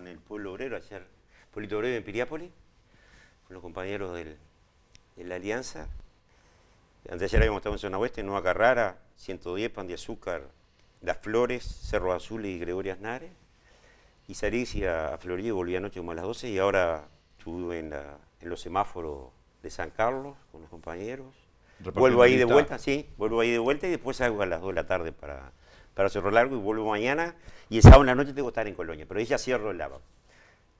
en el pueblo obrero, ayer, Polito Obrero en Piriápolis, con los compañeros del, de la Alianza. Antes ayer habíamos estado en Zona Oeste, Nueva Carrara, 110, Pan de Azúcar, Las Flores, Cerro Azul y Gregorias Aznare. Y salí a, a Florida y volví anoche como a las 12 y ahora estuve en, en los semáforos de San Carlos con los compañeros. Vuelvo ahí de vuelta, sí, vuelvo ahí de vuelta y después salgo a las 2 de la tarde para para Cerro Largo y vuelvo mañana. Y el sábado en la noche tengo que estar en Colonia, pero ya cierro el lava.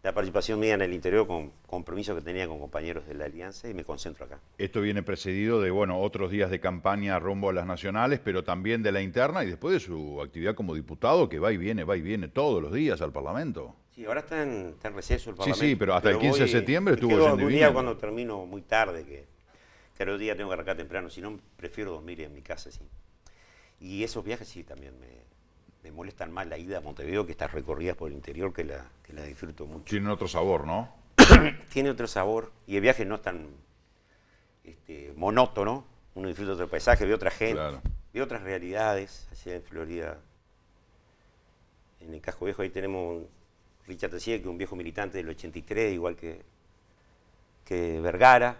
La participación mía en el interior con compromiso que tenía con compañeros de la Alianza y me concentro acá. Esto viene precedido de bueno, otros días de campaña rumbo a las nacionales, pero también de la interna y después de su actividad como diputado que va y viene, va y viene todos los días al Parlamento. Sí, ahora está en, receso el Parlamento. Sí, sí, pero hasta el 15 de septiembre estuvo yendo algún día cuando termino muy tarde, que otro día tengo que arrancar temprano, si no prefiero dormir en mi casa, sí. Y esos viajes sí también me, molestan más la ida a Montevideo que estas recorridas por el interior que la, que la disfruto mucho. Tienen otro sabor, ¿no? Tiene otro sabor y el viaje no es tan este, monótono. Uno disfruta otro paisaje, ve otra gente, ve otras realidades. Allá en Florida, en el Casco Viejo, ahí tenemos Richard Tessier, que es un viejo militante del 83, igual que, que Vergara,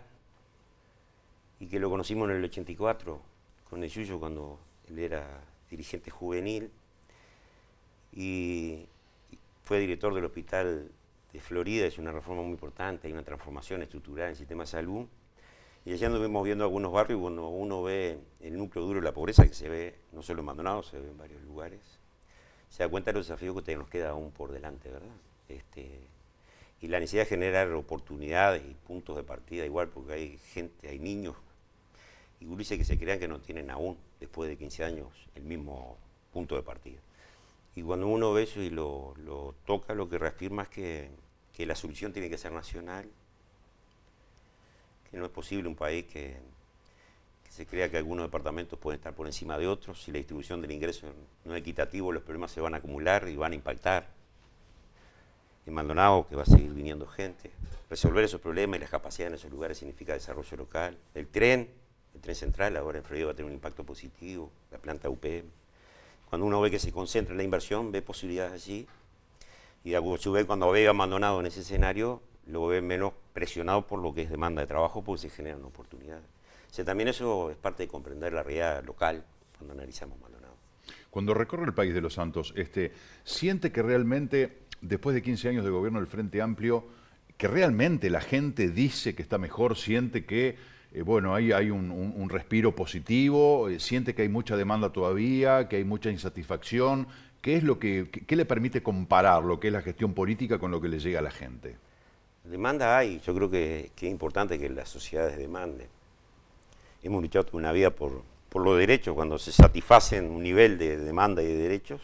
y que lo conocimos en el 84 con el Yuyo cuando él era dirigente juvenil y fue director del hospital de Florida, es una reforma muy importante, hay una transformación estructural en el sistema de salud. Y allá anduvimos viendo algunos barrios, cuando uno ve el núcleo duro de la pobreza, que se ve no solo en Maldonado, se ve en varios lugares, se da cuenta de los desafíos que nos queda aún por delante, ¿verdad? Este, y la necesidad de generar oportunidades y puntos de partida igual, porque hay gente, hay niños y gurises que se crean que no tienen aún después de 15 años el mismo punto de partida. Y cuando uno ve eso y lo, toca, lo que reafirma es que, la solución tiene que ser nacional, que no es posible un país que, se crea que algunos departamentos pueden estar por encima de otros, si la distribución del ingreso no es equitativo, los problemas se van a acumular y van a impactar. En Maldonado, que va a seguir viniendo gente, resolver esos problemas y las capacidades en esos lugares significa desarrollo local. El tren, tren central, ahora en febrero va a tener un impacto positivo, la planta UPM. Cuando uno ve que se concentra en la inversión, ve posibilidades allí, y a su cuando ve abandonado en ese escenario, lo ve menos presionado por lo que es demanda de trabajo, porque se generan oportunidades. O sea, también eso es parte de comprender la realidad local cuando analizamos Maldonado. Cuando recorre el país de los Santos, este, ¿siente que realmente, después de 15 años de gobierno del Frente Amplio, que realmente la gente dice que está mejor, siente que eh, bueno, ahí hay un, respiro positivo, eh, siente que hay mucha demanda todavía, que hay mucha insatisfacción. ¿Qué es lo que le permite comparar lo que es la gestión política con lo que le llega a la gente? Demanda hay, yo creo que, es importante que las sociedades demanden. Hemos luchado una vida por, por los derechos, cuando se satisfacen un nivel de demanda y de derechos,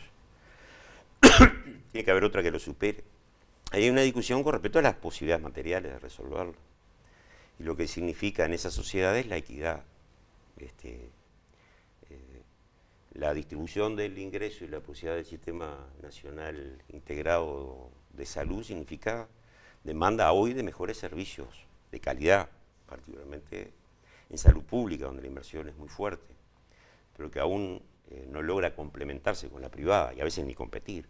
tiene que haber otra que lo supere. Hay una discusión con respecto a las posibilidades materiales de resolverlo y lo que significa en esas sociedades la equidad. Este, eh, la distribución del ingreso y la posibilidad del sistema nacional integrado de salud significa demanda hoy de mejores servicios de calidad, particularmente en salud pública, donde la inversión es muy fuerte, pero que aún eh, no logra complementarse con la privada y a veces ni competir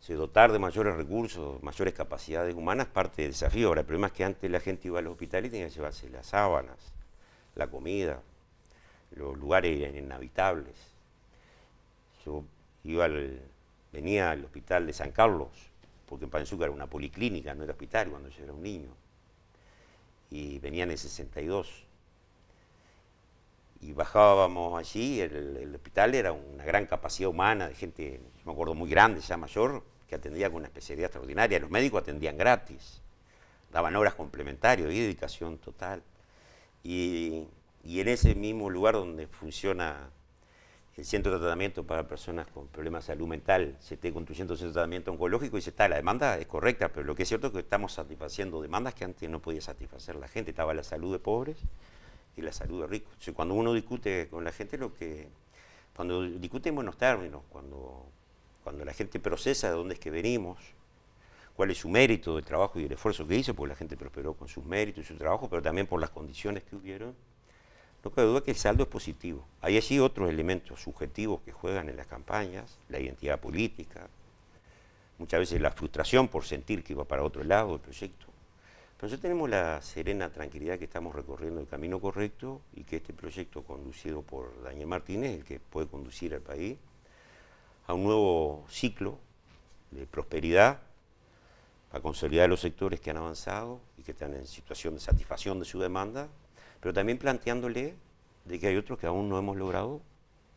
se dotar de mayores recursos, mayores capacidades humanas, parte del desafío. Ahora, el problema es que antes la gente iba al hospital y tenía que llevarse las sábanas, la comida, los lugares eran inhabitables. Yo iba al, venía al hospital de San Carlos, porque en Panzuca era una policlínica, no era hospital cuando yo era un niño. Y venían en 62 y bajábamos allí, el, hospital era una gran capacidad humana de gente, me acuerdo, muy grande, ya mayor, que atendía con una especialidad extraordinaria. Los médicos atendían gratis, daban horas complementarias y dedicación total. Y, y, en ese mismo lugar donde funciona el Centro de Tratamiento para Personas con Problemas de Salud Mental, se está construyendo un centro de tratamiento oncológico y se está, la demanda es correcta, pero lo que es cierto es que estamos satisfaciendo demandas que antes no podía satisfacer la gente, estaba la salud de pobres y la salud es rico. cuando uno discute con la gente, lo que cuando discute en buenos términos, cuando, cuando la gente procesa de dónde es que venimos, cuál es su mérito del trabajo y el esfuerzo que hizo, porque la gente prosperó con sus méritos y su trabajo, pero también por las condiciones que hubieron, no cabe duda que el saldo es positivo. Hay así otros elementos subjetivos que juegan en las campañas, la identidad política, muchas veces la frustración por sentir que iba para otro lado el proyecto. Pero ya tenemos la serena tranquilidad que estamos recorriendo el camino correcto y que este proyecto conducido por Daniel Martínez, el que puede conducir al país, a un nuevo ciclo de prosperidad, para consolidar los sectores que han avanzado y que están en situación de satisfacción de su demanda, pero también planteándole de que hay otros que aún no hemos logrado,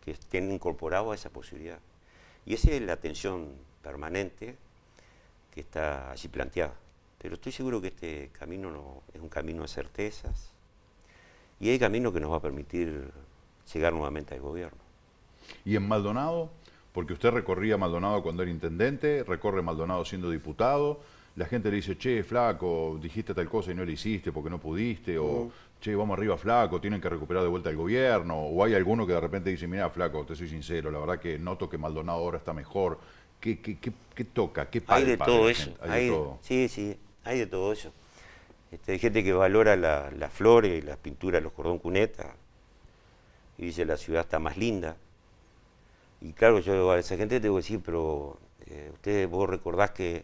que estén incorporados a esa posibilidad. Y esa es la tensión permanente que está allí planteada. Pero estoy seguro que este camino es un camino de certezas y hay camino que nos va a permitir llegar nuevamente al gobierno. ¿Y en Maldonado? Porque usted recorría Maldonado cuando era intendente, recorre Maldonado siendo diputado, la gente le dice, che, flaco, dijiste tal cosa y no lo hiciste porque no pudiste, o che, vamos arriba, flaco, tienen que recuperar de vuelta el gobierno, o hay alguno que de repente dice, mira, flaco, te soy sincero, la verdad que noto que Maldonado ahora está mejor. ¿Qué, qué, toca? ¿Qué palpa, Hay de todo eso. Sí, sí hay de todo eso. Este, hay gente que valora las flores y las pinturas, los cordón cuneta, y dice la ciudad está más linda. Y claro, yo a esa gente voy a decir, pero eh, ustedes vos recordás que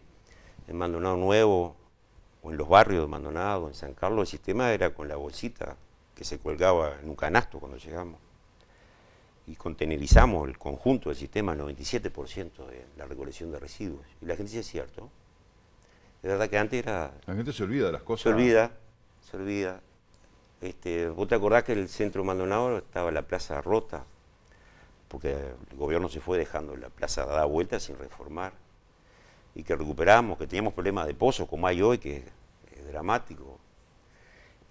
en Maldonado Nuevo, o en los barrios de Maldonado, en San Carlos, el sistema era con la bolsita que se colgaba en un canasto cuando llegamos. Y contenerizamos el conjunto del sistema, el 97% de la recolección de residuos. Y la gente dice, es cierto, de verdad que antes era... La gente se olvida de las cosas. Se olvida, se olvida. Este, ¿Vos te acordás que el centro Maldonado estaba la plaza rota? Porque el gobierno se fue dejando la plaza dada vuelta sin reformar. Y que recuperamos, que teníamos problemas de pozos como hay hoy, que es dramático.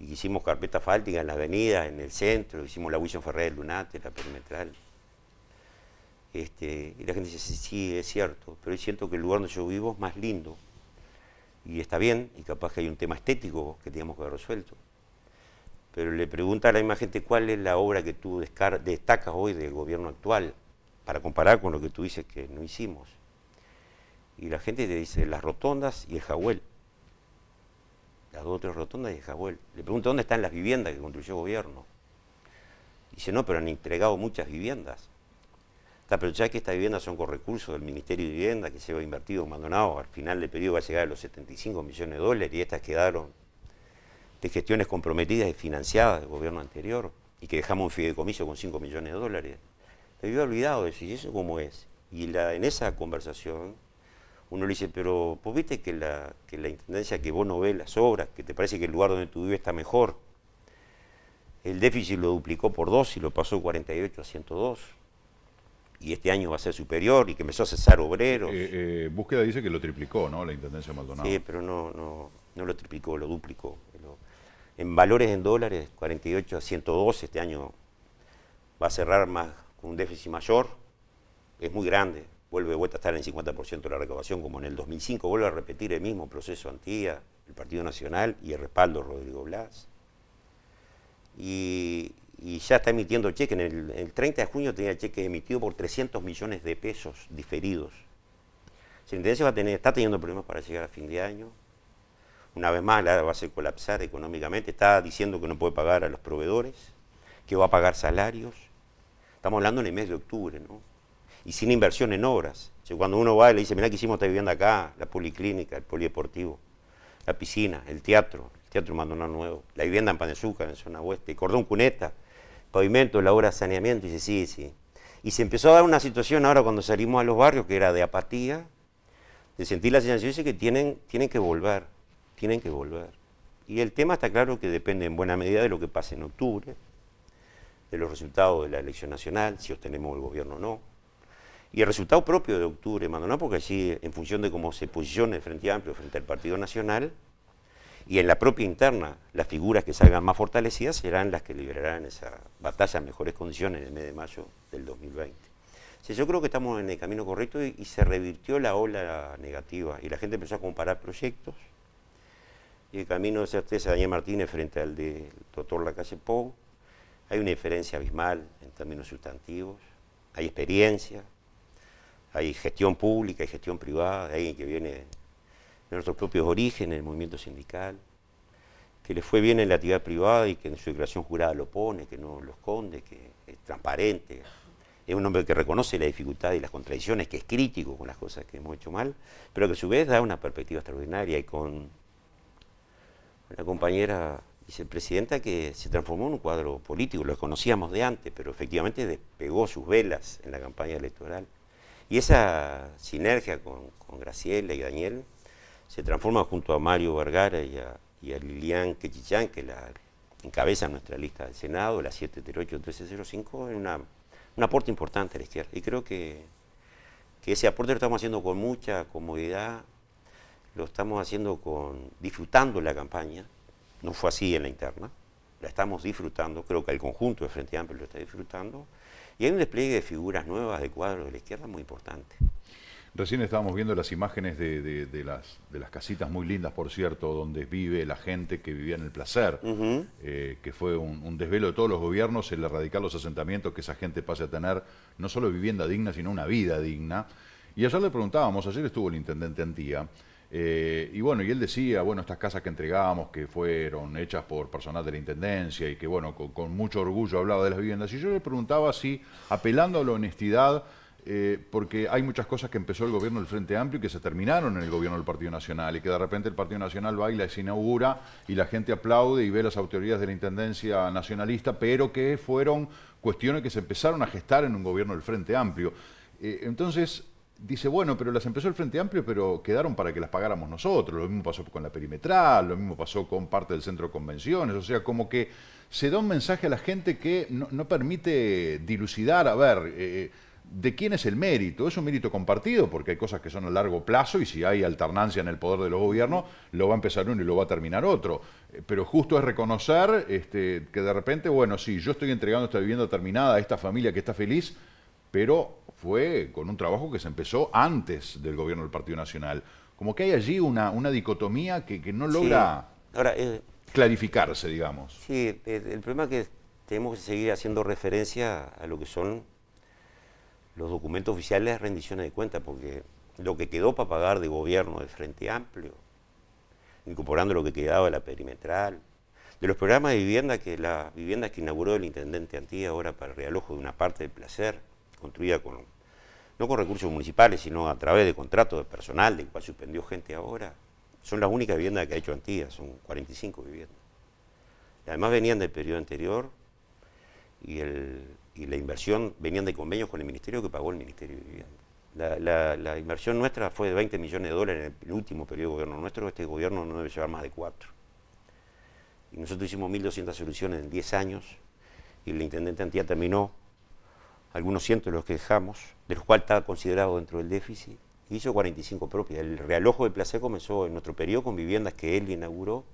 Y hicimos carpeta fáltica en la avenida, en el centro, hicimos la Wilson Ferrer Lunate, la perimetral. Este, y la gente dice, sí, es cierto, pero siento que el lugar donde yo vivo es más lindo y está bien, y capaz que hay un tema estético que teníamos que haber resuelto. Pero le pregunta a la misma gente cuál es la obra que tú destacas hoy del gobierno actual, para comparar con lo que tú dices que no hicimos. Y la gente te dice las rotondas y el jaguel. Las dos o tres rotondas y el jaguel. Le pregunta dónde están las viviendas que construyó el gobierno. Dice, no, pero han entregado muchas viviendas. Está, pero ya que estas viviendas son con recursos del Ministerio de Vivienda que se ha invertido en Maldonado, al final del periodo va a llegar a los 75 millones de dólares y estas quedaron de gestiones comprometidas y financiadas del gobierno anterior y que dejamos un fideicomiso con 5 millones de dólares. Me había olvidado eso, ¿y eso cómo es? Y en esa conversación uno le dice, pero vos viste que la, intendencia que vos no ves las obras, que te parece que el lugar donde tú vives está mejor. El déficit lo duplicó por dos y lo pasó 48 a 102 y este año va a ser superior y que empezó a cesar obreros. Eh, eh, Búsqueda dice que lo triplicó, ¿no? La Intendencia Maldonado. Sí, pero no, no, no lo triplicó, lo duplicó. en valores en dólares, 48 a 112 este año va a cerrar más con un déficit mayor, es muy grande, vuelve vuelta a estar en 50% la recaudación como en el 2005, vuelve a repetir el mismo proceso Antía, el Partido Nacional y el respaldo Rodrigo Blas. Y, y ya está emitiendo cheques. En el, 30 de junio tenía cheques emitidos por 300 millones de pesos diferidos. Intendencia va a tener, está teniendo problemas para llegar a fin de año. Una vez más, la va a hacer colapsar económicamente. Está diciendo que no puede pagar a los proveedores, que va a pagar salarios. Estamos hablando en el mes de octubre, ¿no? Y sin inversión en obras. cuando uno va y le dice, mirá que hicimos esta vivienda acá, la policlínica, el polideportivo, la piscina, el teatro, el teatro una Nuevo, la vivienda en Pan de Azúcar, en zona oeste, el cordón cuneta, pavimento, la obra de saneamiento, y dice, sí, sí. Y se empezó a dar una situación ahora cuando salimos a los barrios que era de apatía, de sentir la sensación dice que tienen, tienen que volver, tienen que volver. Y el tema está claro que depende en buena medida de lo que pase en octubre, de los resultados de la elección nacional, si obtenemos el gobierno o no. Y el resultado propio de octubre, Maldonado, porque allí, en función de cómo se posicione el Frente Amplio frente al Partido Nacional, y en la propia interna las figuras que salgan más fortalecidas serán las que liberarán esa batalla en mejores condiciones en el mes de mayo del 2020. yo creo que estamos en el camino correcto y, se revirtió la ola negativa y la gente empezó a comparar proyectos y el camino de certeza de Daniel Martínez frente al del de doctor Lacalle Pou, hay una diferencia abismal en términos sustantivos, hay experiencia, hay gestión pública, hay gestión privada, hay alguien que viene de nuestros propios orígenes, el movimiento sindical, que le fue bien en la actividad privada y que en su declaración jurada lo pone, que no lo esconde, que es transparente. Es un hombre que reconoce la dificultad y las contradicciones, que es crítico con las cosas que hemos hecho mal, pero que a su vez da una perspectiva extraordinaria y con una compañera vicepresidenta que se transformó en un cuadro político, lo conocíamos de antes, pero efectivamente despegó sus velas en la campaña electoral. Y esa sinergia con, con Graciela y Daniel se transforma junto a Mario Vergara y a, Lilian Quechichán, que la encabeza nuestra lista del Senado, la 738-1305, en una, un aporte importante a la izquierda. Y creo que, que ese aporte lo estamos haciendo con mucha comodidad, lo estamos haciendo con disfrutando la campaña, no fue así en la interna, la estamos disfrutando, creo que el conjunto de Frente Amplio lo está disfrutando, y hay un despliegue de figuras nuevas, de cuadros de la izquierda muy importante. Recién estábamos viendo las imágenes de, las, de las casitas muy lindas, por cierto, donde vive la gente que vivía en el placer, eh, que fue un, desvelo de todos los gobiernos el erradicar los asentamientos, que esa gente pase a tener no solo vivienda digna, sino una vida digna. Y ayer le preguntábamos, ayer estuvo el intendente Antía, eh, y bueno, y él decía, bueno, estas casas que entregábamos, que fueron hechas por personal de la Intendencia y que bueno, con, con mucho orgullo hablaba de las viviendas, y yo le preguntaba si, apelando a la honestidad, eh, porque hay muchas cosas que empezó el gobierno del Frente Amplio y que se terminaron en el gobierno del Partido Nacional y que de repente el Partido Nacional va y las inaugura y la gente aplaude y ve las autoridades de la Intendencia Nacionalista, pero que fueron cuestiones que se empezaron a gestar en un gobierno del Frente Amplio. Eh, entonces, dice, bueno, pero las empezó el Frente Amplio, pero quedaron para que las pagáramos nosotros. Lo mismo pasó con la perimetral, lo mismo pasó con parte del centro de convenciones. O sea, como que se da un mensaje a la gente que no, permite dilucidar, a ver, eh, de quién es el mérito. Es un mérito compartido porque hay cosas que son a largo plazo y si hay alternancia en el poder de los gobiernos, lo va a empezar uno y lo va a terminar otro. Eh, pero justo es reconocer este, que de repente, bueno, sí, yo estoy entregando esta vivienda terminada a esta familia que está feliz, pero fue con un trabajo que se empezó antes del gobierno del Partido Nacional. Como que hay allí una, una dicotomía que, no logra eh, clarificarse, digamos. Sí, el, el problema es que tenemos que seguir haciendo referencia a lo que son los documentos oficiales rendiciones de cuentas, porque lo que quedó para pagar de gobierno de Frente Amplio, incorporando lo que quedaba de la perimetral, de los programas de vivienda que las viviendas que inauguró el intendente Antía ahora para el realojo de una parte del placer, construida con no con recursos municipales, sino a través de contratos de personal, del cual suspendió gente ahora. Son las únicas viviendas que ha hecho Antía, son 45 viviendas. además venían del periodo anterior y el y la inversión venían de convenios con el Ministerio que pagó el Ministerio de Vivienda. La, inversión nuestra fue de 20 millones de dólares en el último periodo de gobierno nuestro, este gobierno no debe llevar más de cuatro. Y nosotros hicimos 1.200 soluciones en 10 años y el intendente Antía terminó algunos cientos de los que dejamos, de los cuales estaba considerado dentro del déficit, hizo 45 propias. El realojo de placer comenzó en nuestro periodo con viviendas que él inauguró,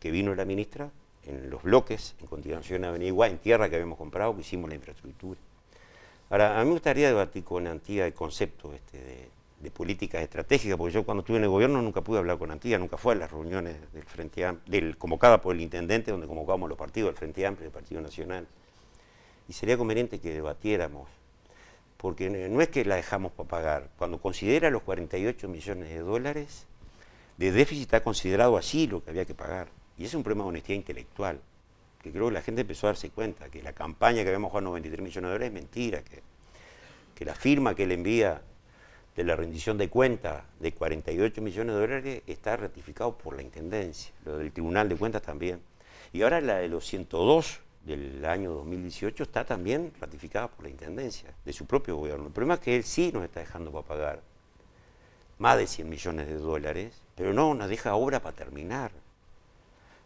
que vino la ministra, en los bloques, en continuación a Avenida Iguá, en tierra que habíamos comprado, que hicimos la infraestructura. Ahora, a mí me gustaría debatir con Antía el concepto este de, políticas estratégicas, porque yo cuando estuve en el gobierno nunca pude hablar con Antía, nunca fue a las reuniones del Frente del, convocada por el intendente, donde convocábamos los partidos, el Frente Amplio y el Partido Nacional. Y sería conveniente que debatiéramos, porque no es que la dejamos para pagar, cuando considera los 48 millones de dólares de déficit ha considerado así lo que había que pagar. Y es un problema de honestidad intelectual, que creo que la gente empezó a darse cuenta, que la campaña que habíamos jugado 93 millones de dólares es mentira, que, la firma que él envía de la rendición de cuentas de 48 millones de dólares está ratificado por la Intendencia, lo del Tribunal de Cuentas también. Y ahora la de los 102 del año 2018 está también ratificada por la Intendencia, de su propio gobierno. El problema es que él sí nos está dejando para pagar más de 100 millones de dólares, pero no nos deja obra para terminar.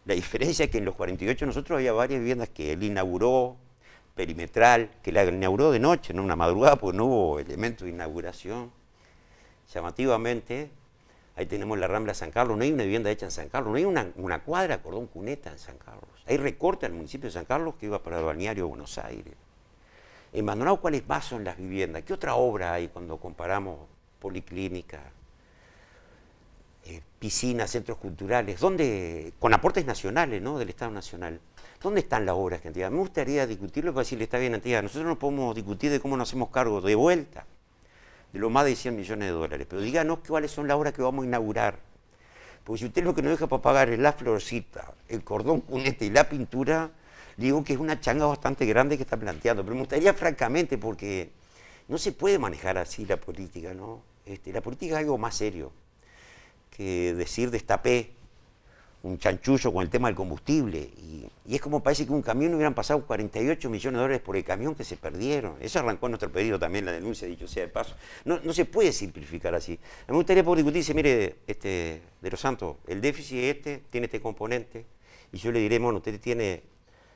La diferencia es que en los 48 nosotros había varias viviendas que él inauguró, perimetral, que la inauguró de noche, no una madrugada, porque no hubo elemento de inauguración. Llamativamente, ahí tenemos la Rambla San Carlos, no hay una vivienda hecha en San Carlos, no hay una, cuadra cordón cuneta en San Carlos. Hay recorte al municipio de San Carlos que iba para el balneario de Buenos Aires. En Maldonado, ¿cuáles más son las viviendas? ¿Qué otra obra hay cuando comparamos policlínica, eh, piscinas, centros culturales, con aportes nacionales ¿no? del Estado Nacional. ¿Dónde están las obras que Me gustaría discutirlo para decirle, está bien, antigua, nosotros no podemos discutir de cómo nos hacemos cargo de vuelta de los más de 100 millones de dólares, pero díganos cuáles son las obras que vamos a inaugurar. Porque si usted lo que nos deja para pagar es la florcita, el cordón cunete y la pintura, digo que es una changa bastante grande que está planteando. Pero me gustaría francamente, porque no se puede manejar así la política, ¿no? Este, la política es algo más serio decir destapé un chanchullo con el tema del combustible. Y, es como parece que un camión hubieran pasado 48 millones de dólares por el camión que se perdieron. Eso arrancó nuestro pedido también, la denuncia, dicho sea de paso. No, se puede simplificar así. me gustaría poder discutir, dice, mire, este, de los santos, el déficit este tiene este componente. Y yo le diré, bueno, usted tiene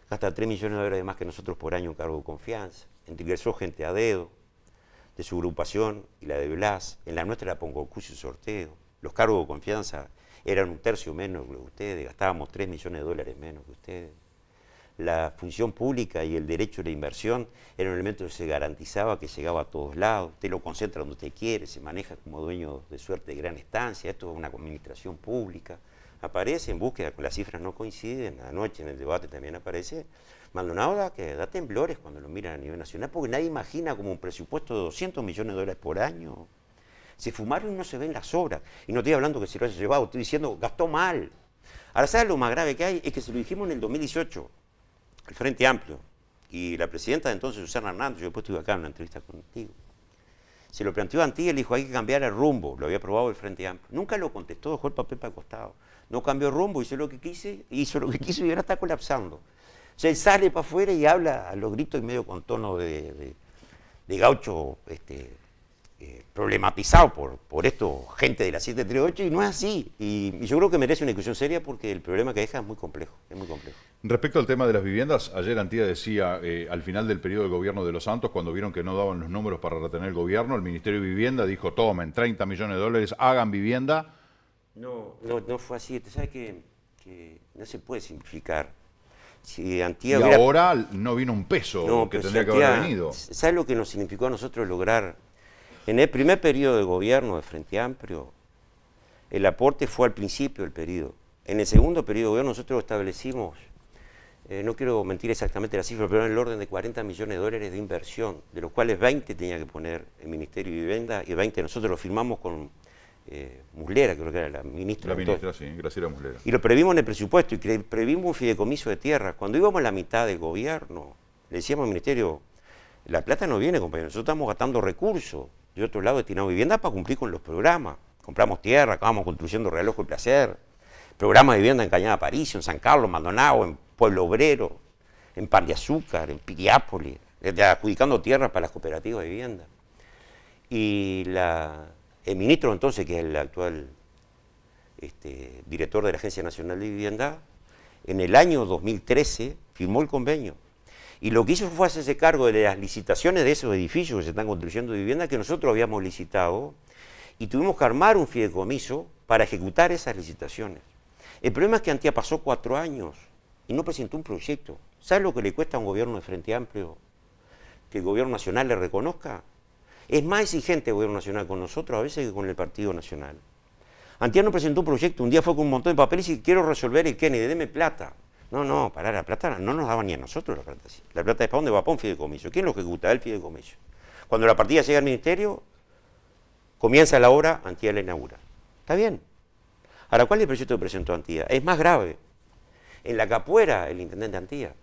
hasta 3 millones de dólares más que nosotros por año en cargo de confianza. Ingresó gente a dedo de su agrupación y la de Blas. En la nuestra la pongo y sorteo los cargos de confianza eran un tercio menos que ustedes, gastábamos 3 millones de dólares menos que ustedes. La función pública y el derecho a la inversión era un elemento que se garantizaba que llegaba a todos lados. Usted lo concentra donde usted quiere, se maneja como dueño de suerte de gran estancia. Esto es una administración pública. Aparece en búsqueda, las cifras no coinciden. Anoche en el debate también aparece. Maldonado que da temblores cuando lo miran a nivel nacional, porque nadie imagina como un presupuesto de 200 millones de dólares por año se fumaron y no se ven las obras. Y no estoy hablando que se lo haya llevado, estoy diciendo gastó mal. Ahora, ¿sabes lo más grave que hay? Es que se lo dijimos en el 2018, el Frente Amplio, y la presidenta de entonces, Susana Hernández, yo después estuve acá en una entrevista contigo, se lo planteó a Antigua y le dijo, hay que cambiar el rumbo, lo había probado el Frente Amplio. Nunca lo contestó, dejó el papel para el costado. No cambió rumbo, hizo lo que quise, hizo lo que quiso y ahora está colapsando. O sea, él sale para afuera y habla a los gritos y medio con tono de, de gaucho este, eh, problematizado por, por esto, gente de la 738, y no es así. Y, yo creo que merece una discusión seria porque el problema que deja es muy complejo, es muy complejo. Respecto al tema de las viviendas, ayer Antía decía, eh, al final del periodo del gobierno de Los Santos, cuando vieron que no daban los números para retener el gobierno, el Ministerio de Vivienda dijo, tomen 30 millones de dólares, hagan vivienda. No, no, fue así. Usted sabe que, no se puede simplificar? Si Antía y ahora no vino un peso que tendría que haber venido. ¿Sabes lo que nos significó a nosotros lograr en el primer periodo de gobierno de Frente Amplio, el aporte fue al principio del periodo. En el segundo periodo de gobierno nosotros establecimos, eh, no quiero mentir exactamente la cifra, pero en el orden de 40 millones de dólares de inversión, de los cuales 20 tenía que poner el Ministerio de Vivienda y 20 nosotros lo firmamos con eh, Muslera, creo que era la ministra. La ministra, sí, Graciela Muslera. Y lo previmos en el presupuesto y previmos un fideicomiso de tierra. Cuando íbamos a la mitad del gobierno, le decíamos al Ministerio, la plata no viene, compañero, nosotros estamos gastando recursos de otro lado destinado vivienda para cumplir con los programas. Compramos tierra, acabamos construyendo reloj de placer, programas de vivienda en Cañada París, en San Carlos, en Maldonado, en Pueblo Obrero, en Par de Azúcar, en Piriápolis, adjudicando tierras para las cooperativas de vivienda. Y el ministro entonces, que es el actual este, director de la Agencia Nacional de Vivienda, en el año 2013 firmó el convenio y lo que hizo fue hacerse cargo de las licitaciones de esos edificios que se están construyendo viviendas que nosotros habíamos licitado y tuvimos que armar un fideicomiso para ejecutar esas licitaciones. El problema es que Antía pasó cuatro años y no presentó un proyecto. ¿Sabe lo que le cuesta a un gobierno de Frente Amplio que el gobierno nacional le reconozca? Es más exigente el gobierno nacional con nosotros a veces que con el Partido Nacional. Antía no presentó un proyecto, un día fue con un montón de papeles y quiero resolver el Kennedy, deme plata. No, no, para la plata no nos daba ni a nosotros la plata. La plata es para de va, para un fideicomiso. ¿Quién lo ejecuta? El fideicomiso. Cuando la partida llega al ministerio, comienza la obra, Antía la inaugura. ¿Está bien? Ahora, ¿cuál es el proyecto que presentó Antía? Es más grave. En la capuera, el intendente Antía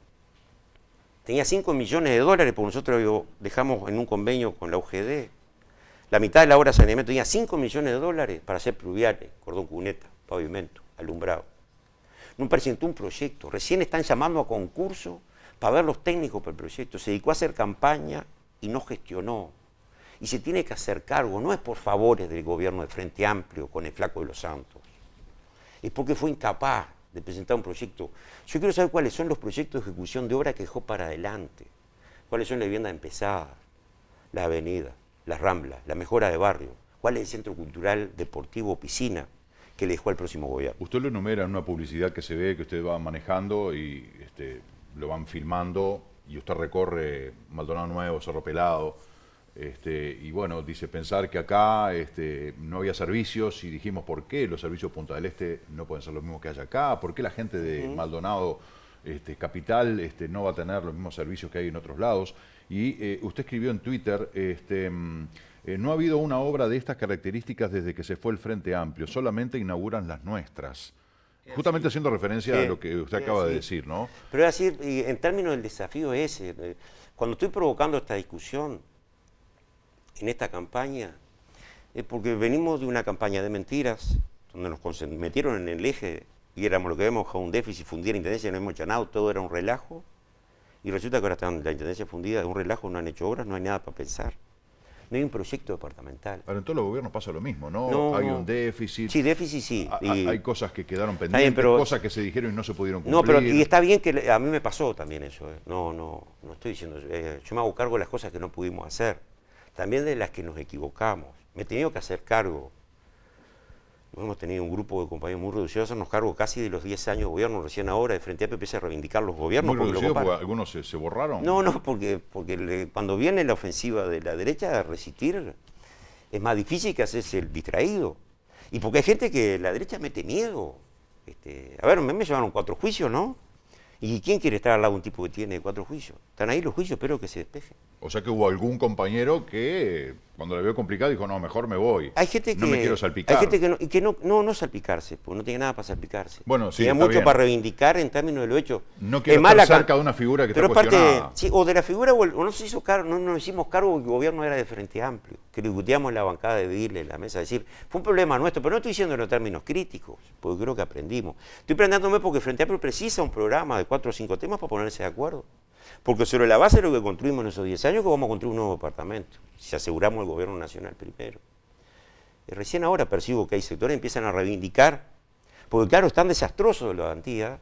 tenía 5 millones de dólares, porque nosotros lo dejamos en un convenio con la UGD. La mitad de la obra de saneamiento tenía 5 millones de dólares para hacer pluviales, cordón cuneta, pavimento, alumbrado no presentó un proyecto. Recién están llamando a concurso para ver los técnicos para el proyecto. Se dedicó a hacer campaña y no gestionó. Y se tiene que hacer cargo, no es por favores del gobierno de Frente Amplio con el flaco de los santos, es porque fue incapaz de presentar un proyecto. Yo quiero saber cuáles son los proyectos de ejecución de obra que dejó para adelante, cuáles son las viviendas empezadas, la avenida, las ramblas, la mejora de barrio, cuál es el centro cultural, deportivo, piscina, le dijo al próximo gobierno. Usted lo enumera en una publicidad que se ve que usted va manejando y este, lo van filmando y usted recorre Maldonado Nuevo, Cerro Pelado, este, y bueno, dice pensar que acá este, no había servicios y dijimos por qué los servicios Punta del Este no pueden ser los mismos que hay acá, por qué la gente de Maldonado este, Capital este, no va a tener los mismos servicios que hay en otros lados. Y eh, usted escribió en Twitter, este, mm, eh, no ha habido una obra de estas características desde que se fue el Frente Amplio, solamente inauguran las nuestras. Eh, Justamente haciendo referencia a lo que usted acaba de decir, ¿no? Pero es decir, en términos del desafío ese, eh, cuando estoy provocando esta discusión en esta campaña, es porque venimos de una campaña de mentiras, donde nos metieron en el eje y éramos lo que vemos, dejado un déficit, fundida la intendencia, no hemos nada, todo era un relajo, y resulta que ahora están la intendencia fundida, es un relajo, no han hecho obras, no hay nada para pensar no hay un proyecto departamental. Pero en todos los gobiernos pasa lo mismo, ¿no? hay un déficit. Sí, déficit sí. Ah, ah, hay cosas que quedaron pendientes, cosas que se dijeron y no se pudieron cumplir. No, pero y está bien que a mí me pasó también eso. ¿eh? No, no, no estoy diciendo. Eh, yo me hago cargo de las cosas que no pudimos hacer, también de las que nos equivocamos. Me he tenido que hacer cargo hemos tenido un grupo de compañeros muy reducidos, a cargo cargo casi de los 10 años de gobierno, recién ahora de Frente a PPC a reivindicar los gobiernos. Muy algunos se, borraron. No, no, porque, porque cuando viene la ofensiva de la derecha a resistir, es más difícil que hacerse el distraído. Y porque hay gente que la derecha mete miedo. Este, a ver, me, me llevaron cuatro juicios, ¿no? ¿Y quién quiere estar al lado de un tipo que tiene cuatro juicios? Están ahí los juicios, espero que se despejen. O sea que hubo algún compañero que cuando le veo complicado dijo, no, mejor me voy. Hay gente que, no me quiero salpicar. Hay gente que no, que no, no, no salpicarse, pues no tiene nada para salpicarse. Bueno, sí, mucho para reivindicar en términos de lo hecho. No quiero estar cerca de una figura que Pero está o de la figura, o, no se hizo cargo, no nos hicimos cargo que el gobierno era de Frente Amplio, que discutíamos en la bancada de Vile, en la mesa. decir, fue un problema nuestro, pero no estoy diciendo en los términos críticos, porque creo que aprendimos. Estoy planteándome porque Frente Amplio precisa un programa de cuatro o cinco temas para ponerse de acuerdo. Porque sobre la base de lo que construimos en esos 10 años que vamos a construir un nuevo departamento, si aseguramos el gobierno nacional primero. Y recién ahora percibo que hay sectores que empiezan a reivindicar, porque claro, están desastrosos los de Antía,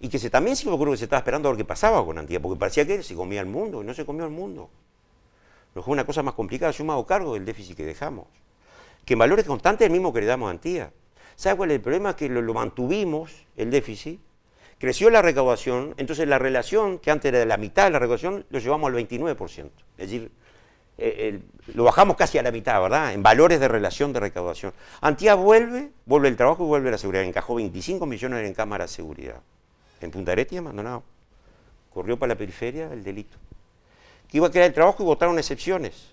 y que se, también sí me acuerdo que se estaba esperando a ver qué pasaba con Antía, porque parecía que se comía el mundo, y no se comió el mundo. Nos fue una cosa más complicada, yo me cargo del déficit que dejamos. Que en valores constantes es el mismo que le damos a Antía. ¿Sabe cuál es el problema? Que lo mantuvimos, el déficit, Creció la recaudación, entonces la relación, que antes era de la mitad de la recaudación, lo llevamos al 29%. Es decir, eh, lo bajamos casi a la mitad, ¿verdad? En valores de relación de recaudación. Antía vuelve, vuelve el trabajo y vuelve la seguridad. Encajó 25 millones en cámara de seguridad. En Punta Areti, abandonado. Corrió para la periferia el delito. Que iba a crear el trabajo y votaron excepciones.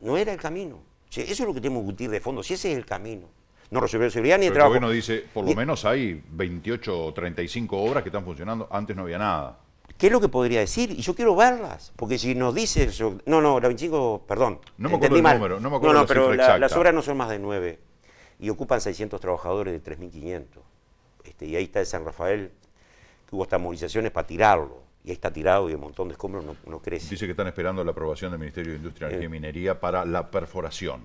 No era el camino. eso es lo que tenemos que discutir de fondo, si ese es el camino no recibió seguridad ni trabajo. El gobierno dice, por lo menos hay 28 o 35 obras que están funcionando, antes no había nada. ¿Qué es lo que podría decir? Y yo quiero verlas, porque si nos dice no, no, la 25, perdón. No me acuerdo el número, no me acuerdo No, no, pero las obras no son más de 9 y ocupan 600 trabajadores de 3.500. Este, y ahí está el San Rafael, que hubo hasta movilizaciones para tirarlo. Y ahí está tirado y un montón de escombros no, crece. Dice que están esperando la aprobación del Ministerio de Industria, eh. y Minería para la perforación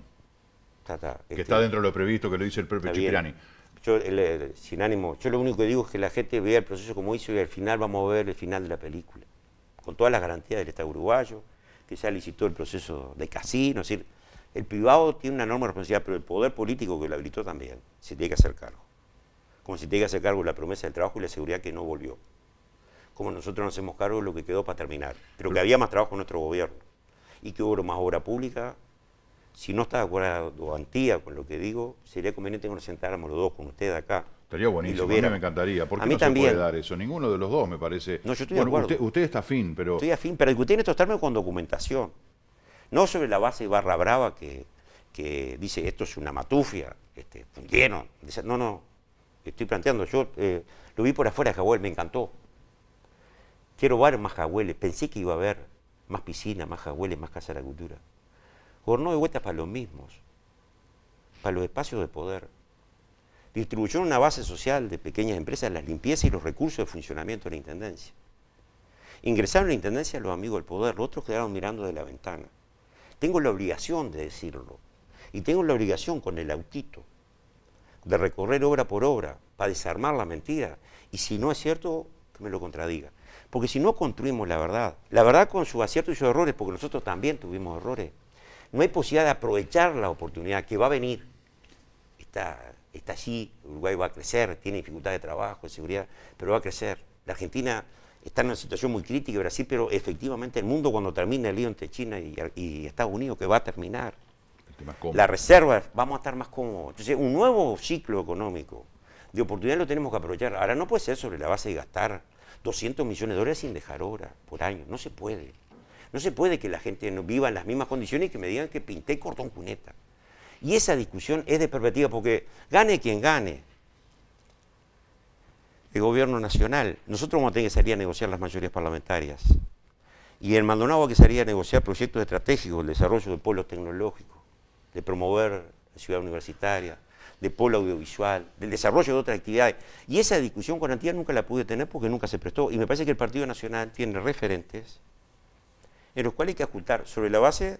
que este, está dentro de lo previsto, que lo dice el propio Cipriani. Yo, eh, sin ánimo, yo lo único que digo es que la gente vea el proceso como hizo y al final vamos a ver el final de la película, con todas las garantías del Estado uruguayo, que ya licitó el proceso de casino, es decir, el privado tiene una enorme responsabilidad, pero el poder político que lo habilitó también se tiene que hacer cargo. Como si tiene que hacer cargo la promesa del trabajo y la seguridad que no volvió. Como nosotros nos hacemos cargo de lo que quedó para terminar. Pero que había más trabajo en nuestro gobierno y que hubo más obra pública si no está de acuerdo antía con lo que digo, sería conveniente que nos sentáramos los dos con usted acá. Estaría buenísimo, a mí me encantaría. ¿Por qué no se puede dar eso? Ninguno de los dos, me parece. No, yo estoy de acuerdo. Usted, está afín, pero... Estoy afín, pero usted tiene que estarme con documentación. No sobre la base barra brava que, que dice esto es una matufia, este, No, no, estoy planteando. Yo eh, lo vi por afuera de Jaguel, me encantó. Quiero ver más jagueles. Pensé que iba a haber más piscinas, más Jahueles, más Casa de la Cultura. Gobernó de vuelta para los mismos, para los espacios de poder. Distribuyó una base social de pequeñas empresas, las limpiezas y los recursos de funcionamiento de la Intendencia. Ingresaron a la Intendencia los amigos del poder, los otros quedaron mirando de la ventana. Tengo la obligación de decirlo, y tengo la obligación con el autito de recorrer obra por obra para desarmar la mentira, y si no es cierto, que me lo contradiga. Porque si no construimos la verdad, la verdad con sus aciertos y sus errores, porque nosotros también tuvimos errores, no hay posibilidad de aprovechar la oportunidad que va a venir. Está, está allí, Uruguay va a crecer, tiene dificultad de trabajo, de seguridad, pero va a crecer. La Argentina está en una situación muy crítica, Brasil, pero efectivamente el mundo cuando termine el lío entre China y, Estados Unidos, que va a terminar, las reservas, vamos a estar más cómodos. Entonces, un nuevo ciclo económico de oportunidad lo tenemos que aprovechar. Ahora, no puede ser sobre la base de gastar 200 millones de dólares sin dejar hora por año, no se puede. No se puede que la gente no viva en las mismas condiciones y que me digan que pinté cordón cuneta. Y esa discusión es perspectiva, porque gane quien gane. El gobierno nacional, nosotros vamos a tener que salir a negociar las mayorías parlamentarias. Y el Maldonado va que salir a negociar proyectos estratégicos, el desarrollo de polos tecnológicos, de promover la ciudad universitaria, de polo audiovisual, del desarrollo de otras actividades. Y esa discusión con nunca la pude tener porque nunca se prestó. Y me parece que el Partido Nacional tiene referentes en los cuales hay que ajustar sobre la base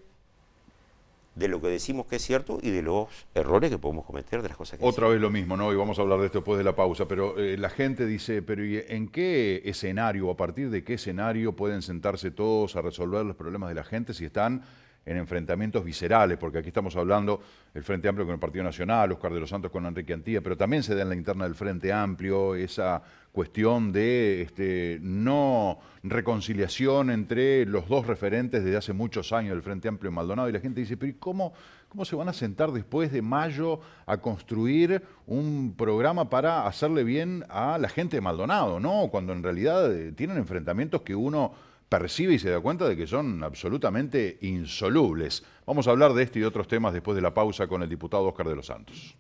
de lo que decimos que es cierto y de los errores que podemos cometer, de las cosas que Otra vez lo mismo, ¿no? Y vamos a hablar de esto después de la pausa, pero eh, la gente dice, pero ¿y en qué escenario, o a partir de qué escenario pueden sentarse todos a resolver los problemas de la gente si están en enfrentamientos viscerales, porque aquí estamos hablando el Frente Amplio con el Partido Nacional, Oscar de los Santos con Enrique Antía, pero también se da en la interna del Frente Amplio esa cuestión de este, no reconciliación entre los dos referentes desde hace muchos años del Frente Amplio en Maldonado, y la gente dice, pero cómo, cómo se van a sentar después de mayo a construir un programa para hacerle bien a la gente de Maldonado? No, cuando en realidad eh, tienen enfrentamientos que uno percibe y se da cuenta de que son absolutamente insolubles. Vamos a hablar de este y otros temas después de la pausa con el diputado Óscar de los Santos.